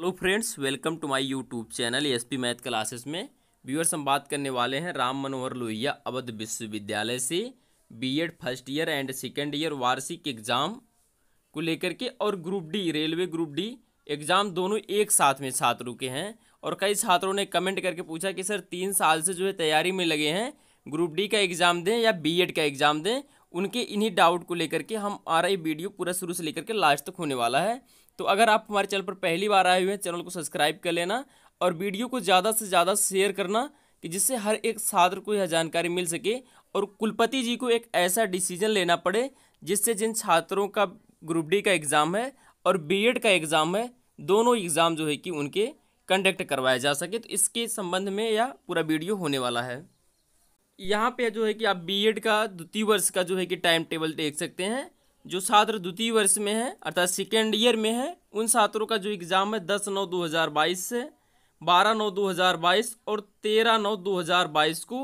hello friends welcome to my YouTube channel S P math classes में viewers हम बात करने वाले हैं राम मनोहर लोहिया अवध विश्वविद्यालय से B Ed first year and second year वार्षिक एग्ज़ाम को लेकर के और group D railway group D exam दोनों एक साथ में छात्रों के हैं और कई छात्रों ने कमेंट करके पूछा कि सर तीन साल से जो है तैयारी में लगे हैं ग्रुप डी का एग्ज़ाम दें या बीएड का एग्ज़ाम दें उनके इन्हीं डाउट को लेकर के हम आ ये वीडियो पूरा शुरू से लेकर के लास्ट तक होने वाला है तो अगर आप हमारे चैनल पर पहली बार आए हुए हैं चैनल को सब्सक्राइब कर लेना और वीडियो को ज़्यादा से ज़्यादा शेयर करना कि जिससे हर एक छात्र को यह जानकारी मिल सके और कुलपति जी को एक ऐसा डिसीजन लेना पड़े जिससे जिन छात्रों का ग्रुप डी का एग्ज़ाम है और बीएड का एग्ज़ाम है दोनों एग्ज़ाम जो है कि उनके कंडक्ट करवाया जा सके तो इसके संबंध में यह पूरा वीडियो होने वाला है यहाँ पे जो है कि आप बीएड का द्वितीय वर्ष का जो है कि टाइम टेबल देख सकते हैं जो छात्र द्वितीय वर्ष में है अर्थात सेकेंड ईयर में है उन छात्रों का जो एग्ज़ाम है दस नौ दो हज़ार बाईस से बारह नौ दो हज़ार बाईस और तेरह नौ दो हज़ार बाईस को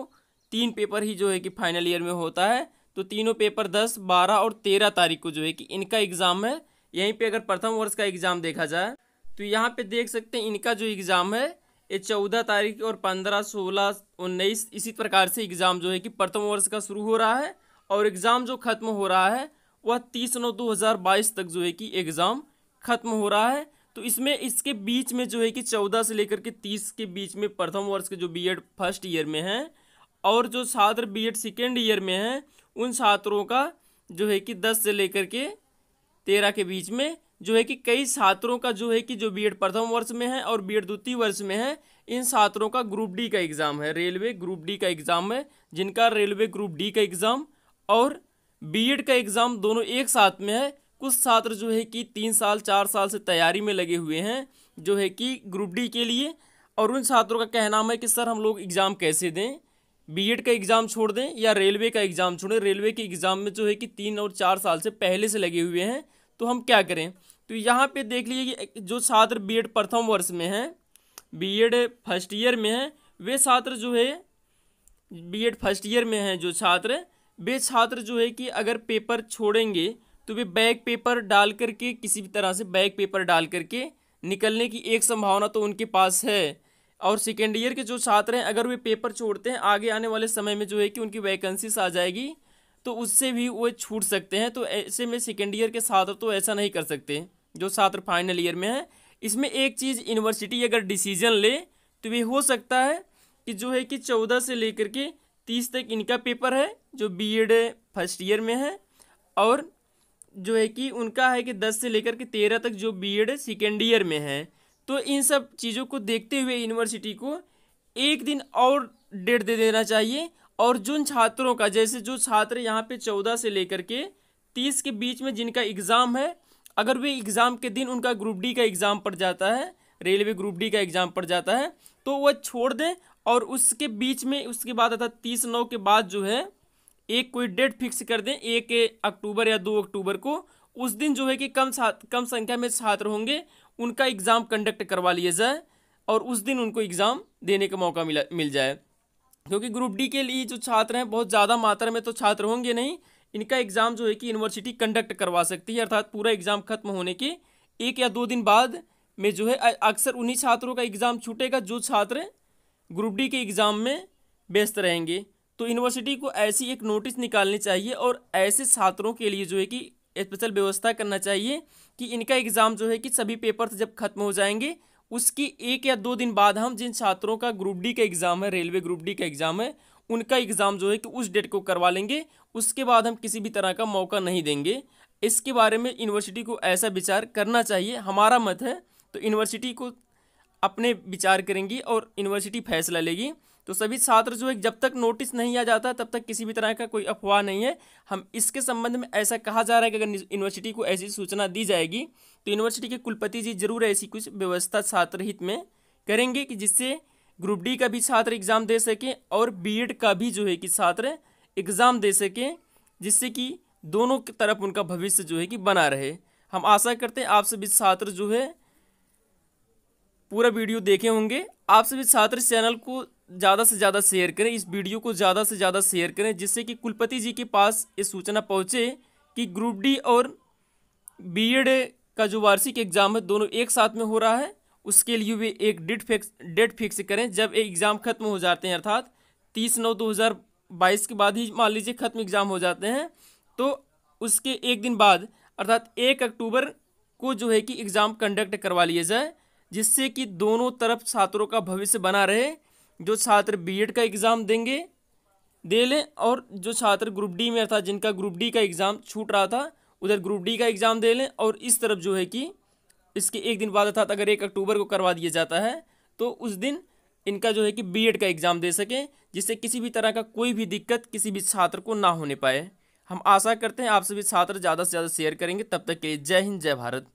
तीन पेपर ही जो है कि फाइनल ईयर में होता है तो तीनों पेपर दस बारह और तेरह तारीख को जो है कि इनका एग्ज़ाम है यहीं पे अगर प्रथम वर्ष का एग्ज़ाम देखा जाए तो यहाँ पे देख सकते हैं इनका जो एग्ज़ाम है ये चौदह तारीख और पंद्रह सोलह उन्नीस इसी प्रकार से एग्ज़ाम जो है कि प्रथम वर्ष का शुरू हो रहा है और एग्ज़ाम जो ख़त्म हो रहा है वह तीस नौ दो हज़ार बाईस तक जो है कि एग्ज़ाम ख़त्म हो रहा है तो इसमें इसके बीच में जो है कि चौदह से लेकर के तीस के बीच में प्रथम वर्ष के जो बीएड फर्स्ट ईयर में हैं और जो छात्र बीएड सेकेंड ईयर में हैं उन छात्रों का जो है कि दस से लेकर के तेरह के बीच में जो है कि कई छात्रों का जो है कि जो बीएड प्रथम वर्ष में है और बीएड द्वितीय वर्ष में है इन छात्रों का ग्रुप डी का एग्ज़ाम है रेलवे ग्रुप डी का एग्ज़ाम है जिनका रेलवे ग्रुप डी का एग्ज़ाम और बीएड का एग्ज़ाम दोनों एक साथ में है कुछ छात्र जो है कि तीन साल चार साल से तैयारी में लगे हुए हैं जो है कि ग्रुप डी के लिए और उन छात्रों का कहना है कि सर हम लोग एग्ज़ाम कैसे दें बीएड का एग्ज़ाम छोड़ दें या रेलवे का एग्ज़ाम छोड़ें रेलवे के एग्ज़ाम में जो है कि तीन और चार साल से पहले से लगे हुए हैं तो हम क्या करें तो यहाँ पे देख लीजिए कि जो छात्र बी प्रथम वर्ष में हैं बी फर्स्ट ईयर में हैं वे छात्र जो है बी फर्स्ट ईयर में हैं जो छात्र वे छात्र जो है कि अगर पेपर छोड़ेंगे तो वे बैक पेपर डाल करके किसी भी तरह से बैक पेपर डाल करके निकलने की एक संभावना तो उनके पास है और सेकेंड ईयर के जो छात्र हैं अगर वे पेपर छोड़ते हैं आगे आने वाले समय में जो है कि उनकी वैकेंसीज आ जाएगी तो उससे भी वो छूट सकते हैं तो ऐसे में सेकेंड ईयर के छात्र तो ऐसा नहीं कर सकते जो छात्र फाइनल ईयर में हैं इसमें एक चीज़ यूनिवर्सिटी अगर डिसीजन ले तो ये हो सकता है कि जो है कि चौदह से लेकर के तीस तक इनका पेपर है जो बी एड फर्स्ट ईयर में है और जो है कि उनका है कि दस से लेकर के तेरह तक जो बी एड सेकेंड ईयर में है तो इन सब चीज़ों को देखते हुए यूनिवर्सिटी को एक दिन और डेट दे देना चाहिए और जिन छात्रों का जैसे जो छात्र यहाँ पे चौदह से लेकर के तीस के बीच में जिनका एग्ज़ाम है अगर वे एग्ज़ाम के दिन उनका ग्रुप डी का एग्ज़ाम पड़ जाता है रेलवे ग्रुप डी का एग्ज़ाम पड़ जाता है तो वह छोड़ दें और उसके बीच में उसके बाद अर्थात तीस नौ के बाद जो है एक कोई डेट फिक्स कर दें एक अक्टूबर या दो अक्टूबर को उस दिन जो है कि कम कम संख्या में छात्र होंगे उनका एग्ज़ाम कंडक्ट करवा लिया जाए और उस दिन उनको एग्ज़ाम देने का मौका मिला मिल जाए क्योंकि ग्रुप डी के लिए जो छात्र हैं बहुत ज़्यादा मात्रा में तो छात्र होंगे नहीं इनका एग्ज़ाम जो है कि यूनिवर्सिटी कंडक्ट करवा सकती है अर्थात पूरा एग्ज़ाम खत्म होने के एक या दो दिन बाद में जो है अक्सर उन्हीं छात्रों का एग्ज़ाम छूटेगा जो छात्र ग्रुप डी के एग्ज़ाम में व्यस्त रहेंगे तो यूनिवर्सिटी को ऐसी एक नोटिस निकालनी चाहिए और ऐसे छात्रों के लिए जो है कि स्पेशल व्यवस्था करना चाहिए कि इनका एग्ज़ाम जो है कि सभी पेपर जब खत्म हो जाएंगे उसकी एक या दो दिन बाद हम जिन छात्रों का ग्रुप डी का एग्ज़ाम है रेलवे ग्रुप डी का एग्ज़ाम है उनका एग्ज़ाम जो है कि उस डेट को करवा लेंगे उसके बाद हम किसी भी तरह का मौका नहीं देंगे इसके बारे में यूनिवर्सिटी को ऐसा विचार करना चाहिए हमारा मत है तो यूनिवर्सिटी को अपने विचार करेंगी और यूनिवर्सिटी फैसला लेगी तो सभी छात्र जो है जब तक नोटिस नहीं आ जाता तब तक किसी भी तरह का कोई अफवाह नहीं है हम इसके संबंध में ऐसा कहा जा रहा है कि अगर यूनिवर्सिटी को ऐसी सूचना दी जाएगी तो यूनिवर्सिटी के कुलपति जी जरूर ऐसी कुछ व्यवस्था छात्र हित में करेंगे कि जिससे ग्रुप डी का भी छात्र एग्ज़ाम दे सकें और बी का भी जो है कि छात्र एग्ज़ाम दे सकें जिससे कि दोनों तरफ उनका भविष्य जो है कि बना रहे हम आशा करते हैं आप सभी छात्र जो है पूरा वीडियो देखे होंगे आप सभी छात्र चैनल को ज़्यादा से ज़्यादा शेयर करें इस वीडियो को ज़्यादा से ज़्यादा शेयर करें जिससे कि कुलपति जी के पास ये सूचना पहुँचे कि ग्रुप डी और बी का जो वार्षिक एग्ज़ाम है दोनों एक साथ में हो रहा है उसके लिए वे एक डेट फिक्स डेट फिक्स करें जब एग्ज़ाम ख़त्म हो जाते हैं अर्थात तीस नौ दो हज़ार बाईस के बाद ही मान लीजिए ख़त्म एग्ज़ाम हो जाते हैं तो उसके एक दिन बाद अर्थात एक अक्टूबर को जो है कि एग्ज़ाम कंडक्ट करवा लिया जाए जिससे कि दोनों तरफ छात्रों का भविष्य बना रहे जो छात्र बी का एग्ज़ाम देंगे दे लें और जो छात्र ग्रुप डी में था जिनका ग्रुप डी का एग्ज़ाम छूट रहा था उधर ग्रुप डी का एग्ज़ाम दे लें और इस तरफ जो है कि इसके एक दिन बाद अर्थात अगर एक अक्टूबर को करवा दिया जाता है तो उस दिन इनका जो है कि बी का एग्ज़ाम दे सकें जिससे किसी भी तरह का कोई भी दिक्कत किसी भी छात्र को ना होने पाए हम आशा करते हैं आप सभी छात्र ज़्यादा से ज़्यादा शेयर करेंगे तब तक के लिए जय हिंद जय भारत